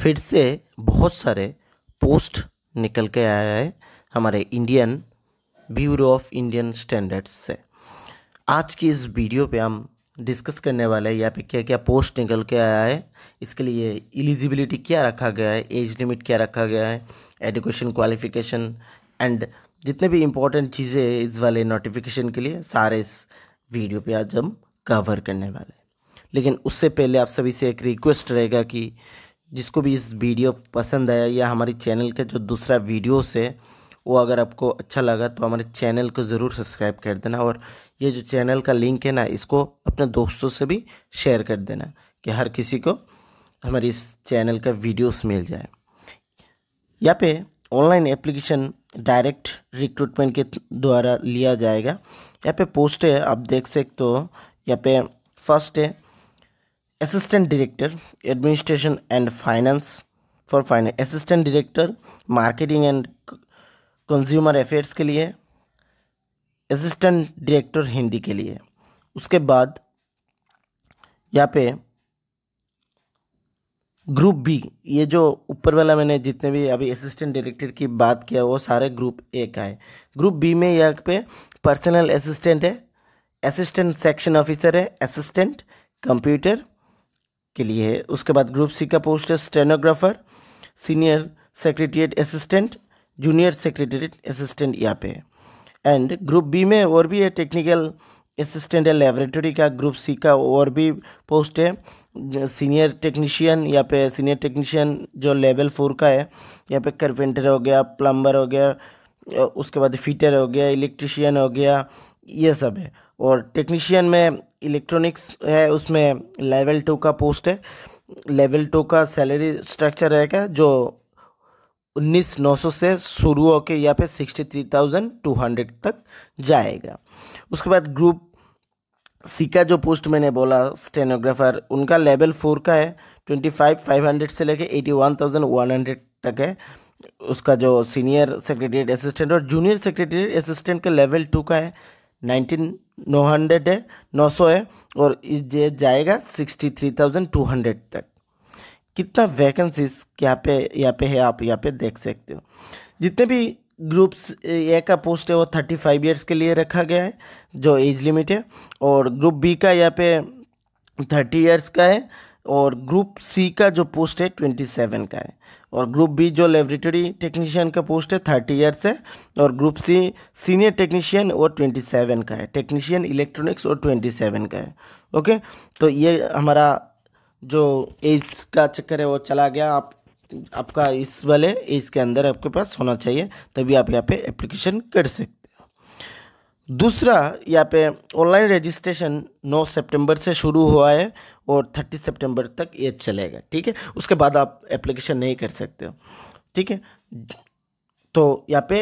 फिर से बहुत सारे पोस्ट निकल के आया है हमारे Indian bureau of Indian standards से आज की इस वीडियो पे हम डिस्कस करने वाले हैं यहाँ पे क्या क्या पोस्ट निकल के आया है इसके लिए एलिजिबिलिटी क्या रखा गया है एज लिमिट क्या रखा गया है एडुकेशन क्वालिफिकेशन एंड जितने भी इम्पोर्टेंट चीज़ें इस वाले नोटिफिकेशन के लिए सारे इस वीडियो पे आज हम कवर करने वाले हैं लेकिन उससे पहले आप सभी से एक रिक्वेस्ट रहेगा कि जिसको भी इस वीडियो पसंद आया या हमारे चैनल का जो दूसरा वीडियोस है वो अगर आपको अच्छा लगा तो हमारे चैनल को ज़रूर सब्सक्राइब कर देना और ये जो चैनल का लिंक है ना इसको अपने दोस्तों से भी शेयर कर देना कि हर किसी को हमारे इस चैनल का वीडियोस मिल जाए यहाँ पे ऑनलाइन एप्लीकेशन डायरेक्ट रिक्रूटमेंट के द्वारा लिया जाएगा यहाँ पे पोस्ट है आप देख सकते हो यहाँ पे फर्स्ट है assistant director administration and finance for finance assistant director marketing and consumer affairs के लिए असिस्टेंट डायरेक्टर हिंदी के लिए उसके बाद यहाँ पे ग्रुप बी ये जो ऊपर वाला मैंने जितने भी अभी असिस्टेंट डायरेक्टर की बात किया वो सारे ग्रुप ए का है ग्रुप बी में यहाँ पे पर्सनल असिस्टेंट है असिस्टेंट सेक्शन ऑफिसर है असिस्टेंट कंप्यूटर के लिए है उसके बाद ग्रुप सी का पोस्ट है stenographer senior secretariat assistant junior secretariat assistant यहाँ पे एंड ग्रुप बी में और भी है टेक्निकल असिस्टेंट है लेबोरेटरी का ग्रुप सी का और भी पोस्ट है सीनियर टेक्नीशियन यहाँ पे सीनियर टेक्नीशियन जो लेवल फोर का है यहाँ पे कारपेंटर हो गया प्लम्बर हो गया उसके बाद फिटर हो गया इलेक्ट्रिशियन हो गया ये सब है और टेक्नीशियन में इलेक्ट्रॉनिक्स है उसमें लेवल टू का पोस्ट है लेवल टू का सैलरी स्ट्रक्चर रहेगा जो उन्नीस नौ सौ से शुरू होकर या फिर sixty three thousand two hundred तक जाएगा उसके बाद ग्रुप सी का जो पोस्ट मैंने बोला स्टेनोग्राफर उनका लेवल फोर का है ट्वेंटी फाइव फाइव हंड्रेड से लेके eighty one thousand one hundred तक है उसका जो सीनियर सेक्रेटरीट असिस्टेंट और जूनियर सेक्रेटरीट असिस्टेंट का लेवल टू का है नाइनटीन नौ हंड्रेड है नौ सौ है और इस जे जाएगा sixty three thousand two hundred तक कितना वैकेंसीज यहाँ पे यहाँ पे है आप यहाँ पे देख सकते हो जितने भी ग्रुप्स ए का पोस्ट है वो थर्टी फाइव ईयर्स के लिए रखा गया है जो एज लिमिट है और ग्रुप बी का यहाँ पे थर्टी ईयर्स का है और ग्रुप सी का जो पोस्ट है ट्वेंटी सेवन का है और ग्रुप बी जो लेबोरेटरी टेक्नीशियन का पोस्ट है थर्टी ईयर्स है और ग्रुप सी सीनियर टेक्नीशियन और ट्वेंटी सेवन का है टेक्नीशियन इलेक्ट्रॉनिक्स और ट्वेंटी सेवन का है ओके तो ये हमारा जो एज का चक्कर है वो चला गया आप आपका इस वाले एज के अंदर आपके पास होना चाहिए तभी आप यहाँ पे एप्लीकेशन कर सकते दूसरा यहाँ पे ऑनलाइन रजिस्ट्रेशन 9 सितंबर से शुरू हुआ है और 30 सितंबर तक ये चलेगा ठीक है उसके बाद आप एप्लीकेशन नहीं कर सकते हो ठीक है तो यहाँ पे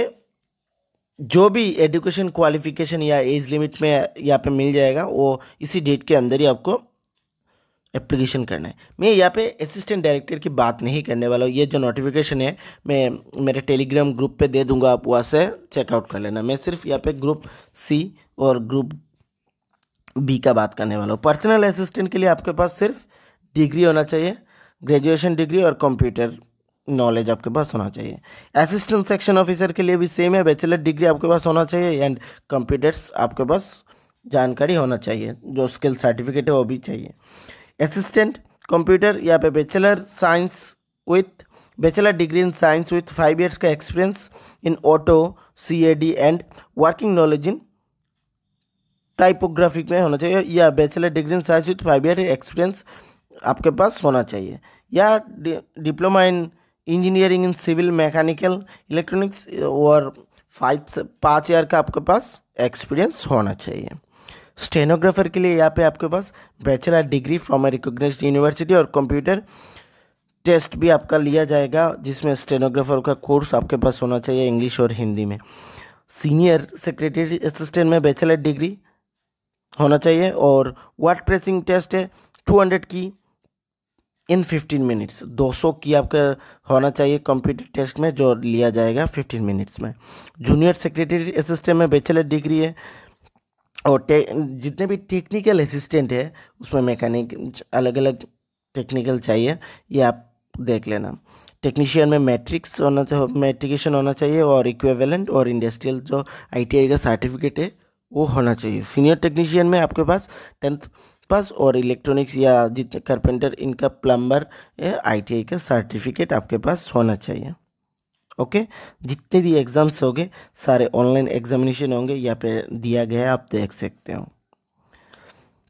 जो भी एजुकेशन क्वालिफिकेशन या एज लिमिट में यहाँ पे मिल जाएगा वो इसी डेट के अंदर ही आपको एप्लीकेशन करना है मैं यहाँ पे असिस्टेंट डायरेक्टर की बात नहीं करने वाला हूँ ये जो नोटिफिकेशन है मैं मेरे टेलीग्राम ग्रुप पे दे दूंगा आप वहाँ से चेकआउट कर लेना मैं सिर्फ यहाँ पे ग्रुप सी और ग्रुप बी का बात करने वाला हूँ पर्सनल असिस्टेंट के लिए आपके पास सिर्फ डिग्री होना चाहिए ग्रेजुएशन डिग्री और कंप्यूटर नॉलेज आपके पास होना चाहिए असिस्टेंट सेक्शन ऑफिसर के लिए भी सेम है बैचलर डिग्री आपके पास होना चाहिए एंड कंप्यूटर्स आपके पास जानकारी होना चाहिए जो स्किल सर्टिफिकेट है वो भी चाहिए असिस्टेंट कंप्यूटर या पे bachelor science with bachelor degree in science with five years का experience in auto C A D and working knowledge in typographic में होना चाहिए या bachelor degree in science with five year experience आपके पास होना चाहिए या diploma in engineering in civil mechanical electronics और फाइव से पाँच ईयर का आपके पास एक्सपीरियंस होना चाहिए स्टेनोग्राफर के लिए यहाँ पे आपके पास bachelor degree from a recognise university और कंप्यूटर टेस्ट भी आपका लिया जाएगा जिसमें स्टेनोग्राफर का कोर्स आपके पास होना चाहिए इंग्लिश और हिंदी में सीनियर सेक्रेटरी असिस्टेंट में बैचलर डिग्री होना चाहिए और वाट प्रेसिंग टेस्ट है टू हंड्रेड की इन फिफ्टीन मिनट्स दो सौ की आपका होना चाहिए कंप्यूटर टेस्ट में जो लिया जाएगा फिफ्टीन मिनट्स में जूनियर सेक्रेटरी असिस्टेंट में बैचलर डिग्री है और टे जितने भी टेक्निकल असिस्टेंट है उसमें मैकेनिक अलग अलग टेक्निकल चाहिए ये आप देख लेना टेक्नीशियन में मैट्रिक्स होना चाहिए मैट्रिकेशन होना चाहिए और इक्वेवलेंट और इंडस्ट्रियल जो आईटीआई का सर्टिफिकेट है वो होना चाहिए सीनियर टेक्नीशियन में आपके पास टेंथ पास और इलेक्ट्रॉनिक्स या जितने कारपेंटर इनका प्लम्बर टी आई का सर्टिफिकेट आपके पास होना चाहिए ओके जितने भी एग्ज़ाम्स होंगे सारे ऑनलाइन एग्जामिनेशन होंगे यहाँ पे दिया गया है आप देख सकते हो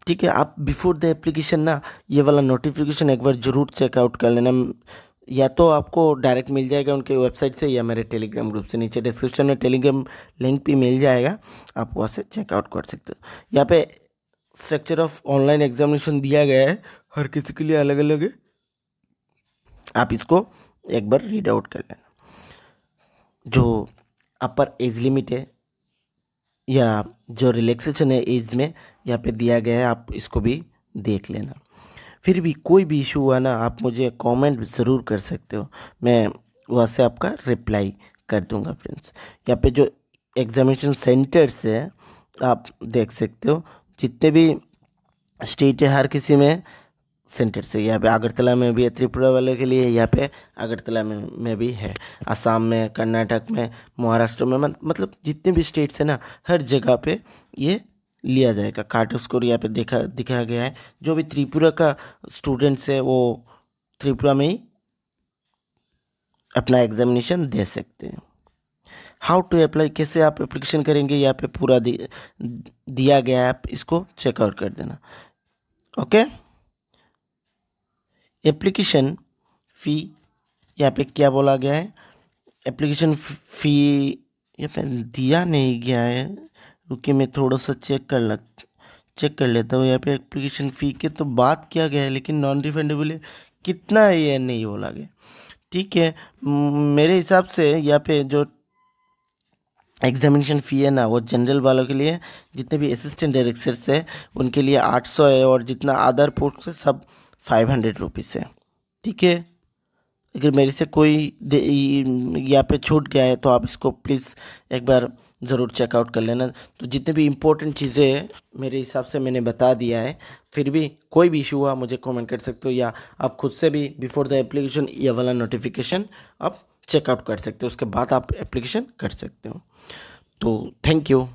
ठीक है आप बिफोर द एप्लीकेशन ना ये वाला नोटिफिकेशन एक बार ज़रूर चेकआउट कर लेना या तो आपको डायरेक्ट मिल जाएगा उनके वेबसाइट से या मेरे टेलीग्राम ग्रुप से नीचे डिस्क्रिप्शन में टेलीग्राम लिंक भी मिल जाएगा आप वहाँ से चेकआउट कर सकते हो यहाँ पे स्ट्रक्चर ऑफ ऑनलाइन एग्जामिनेशन दिया गया है हर किसी के लिए अलग अलग है आप इसको एक बार रीड आउट कर लेना जो अपर एज लिमिट है या जो रिलैक्सेशन है एज में यहाँ पे दिया गया है आप इसको भी देख लेना फिर भी कोई भी इशू हुआ ना आप मुझे कमेंट ज़रूर कर सकते हो मैं वहाँ से आपका रिप्लाई कर दूंगा फ्रेंड्स यहाँ पे जो एग्जामिनेशन सेंटर्स है आप देख सकते हो जितने भी स्टेट है हर किसी में सेंटर से यहाँ पे अगरतला में भी है त्रिपुरा वाले के लिए यहाँ पे अगरतला में में भी है असम में कर्नाटक में महाराष्ट्र में मतलब जितने भी स्टेट्स हैं ना हर जगह पे ये लिया जाएगा कार्ट स्कोर यहाँ पे देखा दिखाया गया है जो भी त्रिपुरा का स्टूडेंट्स है वो त्रिपुरा में ही अपना एग्जामिनेशन दे सकते हैं हाउ टू अप्लाई कैसे आप अप्लीकेशन करेंगे यहाँ पे पूरा दिया गया है आप इसको चेकआउट कर देना ओके okay? एप्लीकेशन फ़ी यहाँ पे क्या बोला गया है एप्लीकेशन फ़ी यहाँ पे दिया नहीं गया है रुकिए मैं थोड़ा सा चेक कर लग चेक कर लेता हूँ यहाँ पे एप्लीकेशन फ़ी के तो बात किया गया है लेकिन नॉन रिफंडेबल है कितना है ये नहीं बोला गया ठीक है मेरे हिसाब से यहाँ पे जो एग्जामिनेशन फ़ी है ना वो जनरल वालों के लिए जितने भी असिस्टेंट डायरेक्टर्स है उनके लिए 800 है और जितना अदर पोस्ट है सब फाइव हंड्रेड रुपीज़ है ठीक है अगर मेरे से कोई यहाँ पे छूट गया है तो आप इसको प्लीज़ एक बार ज़रूर चेकआउट कर लेना तो जितने भी इम्पोर्टेंट चीज़ें हैं मेरे हिसाब से मैंने बता दिया है फिर भी कोई भी इशू हुआ मुझे कमेंट कर सकते हो या आप खुद से भी बिफोर द एप्लीकेशन ये वाला नोटिफिकेशन आप चेकआउट कर सकते हो उसके बाद आप एप्लीकेशन कर सकते हो तो थैंक यू